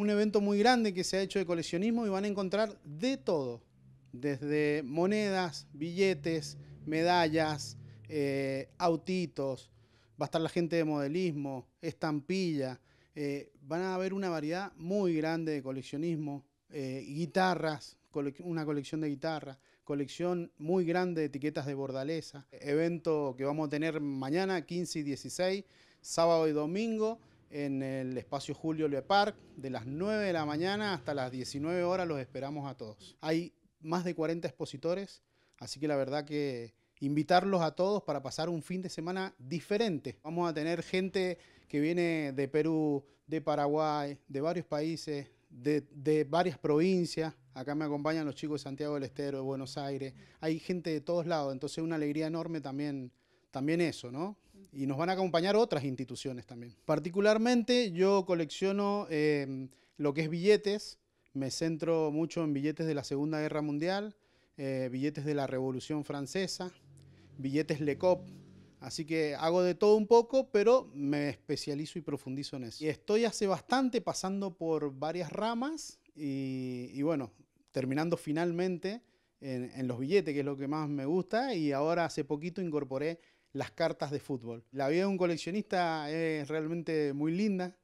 un evento muy grande que se ha hecho de coleccionismo y van a encontrar de todo, desde monedas, billetes, medallas, eh, autitos, va a estar la gente de modelismo, estampilla, eh, van a haber una variedad muy grande de coleccionismo, eh, guitarras, una colección de guitarras, colección muy grande de etiquetas de bordaleza, evento que vamos a tener mañana 15 y 16, sábado y domingo, en el espacio Julio Le de las 9 de la mañana hasta las 19 horas los esperamos a todos. Hay más de 40 expositores, así que la verdad que invitarlos a todos para pasar un fin de semana diferente. Vamos a tener gente que viene de Perú, de Paraguay, de varios países, de, varias provincias. Acá me acompañan los chicos de Santiago del Estero, de Buenos Aires. Hay gente de todos lados, entonces una alegría enorme también, también eso, ¿no? y nos van a acompañar otras instituciones también. Particularmente yo colecciono em, lo que es billetes, me centro mucho en billetes de la Segunda Guerra Mundial, eh, billetes de la Revolución Francesa, billetes Lecop, así que hago de todo un poco, pero me especializo y profundizo en eso. Y estoy hace bastante pasando por varias ramas y, bueno, terminando finalmente en, en los billetes, que es lo que más me gusta, y ahora hace poquito incorporé las cartas de fútbol. La vida de un coleccionista es realmente muy linda.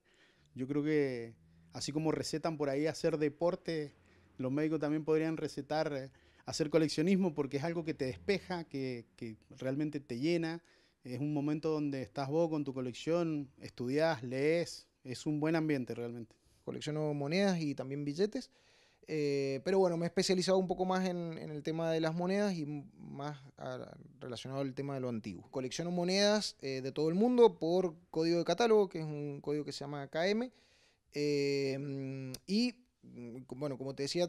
Yo creo que así como recetan por ahí hacer deporte, los médicos también podrían recetar eh, hacer coleccionismo porque es algo que te despeja, que, realmente te llena. Es un momento donde estás vos con tu colección, estudias, lees. Es un buen ambiente realmente. Colecciono monedas y también billetes. Eh, pero bueno, me he especializado un poco más en, el tema de las monedas y más relacionado al tema de lo antiguo. Colecciono monedas eh, de todo el mundo por código de catálogo, que es un código que se llama KM. Eh, y mm, bueno, como te decía,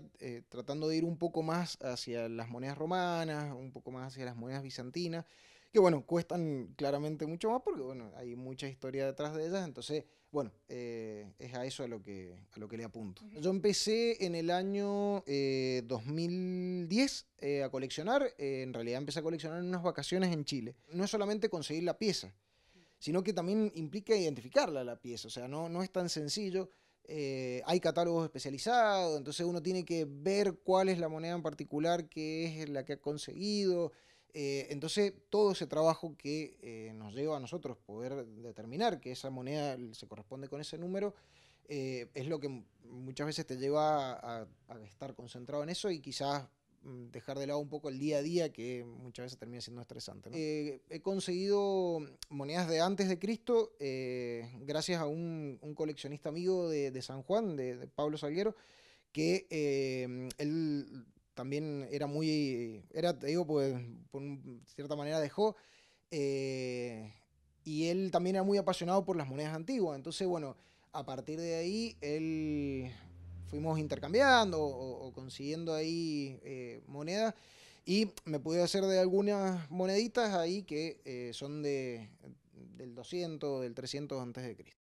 tratando de ir un poco más hacia las monedas romanas, un poco más hacia las monedas bizantinas que bueno, cuestan claramente mucho más porque bueno, hay mucha historia detrás de ellas, entonces, bueno, eh, es a eso a lo que, lo que le apunto. Yo empecé en el año 2010 eh, eh, a coleccionar, en realidad empecé a coleccionar en unas vacaciones en Chile. No es solamente conseguir la pieza, sino que también implica identificarla la pieza, o sea, no, no es tan sencillo. hay catálogos especializados, entonces uno tiene que ver cuál es la moneda en particular que es la que ha conseguido, eh, entonces, todo ese trabajo que eh, nos lleva a nosotros poder determinar que esa moneda se corresponde con ese número, eh, es lo que muchas veces te lleva a, estar concentrado en eso y quizás mm, dejar de lado un poco el día a día que muchas veces termina siendo estresante. he conseguido monedas de antes de Cristo gracias a un, coleccionista amigo de, San Juan, de, de Pablo Salguero, que él también era muy, era, te digo, pues, por cierta manera dejó. Eh, y él también era muy apasionado por las monedas antiguas. Entonces, bueno, a partir de ahí, él fuimos intercambiando o, consiguiendo ahí eh, monedas. Y me pude hacer de algunas moneditas ahí que eh, son de, del 200, del 300 antes de Cristo.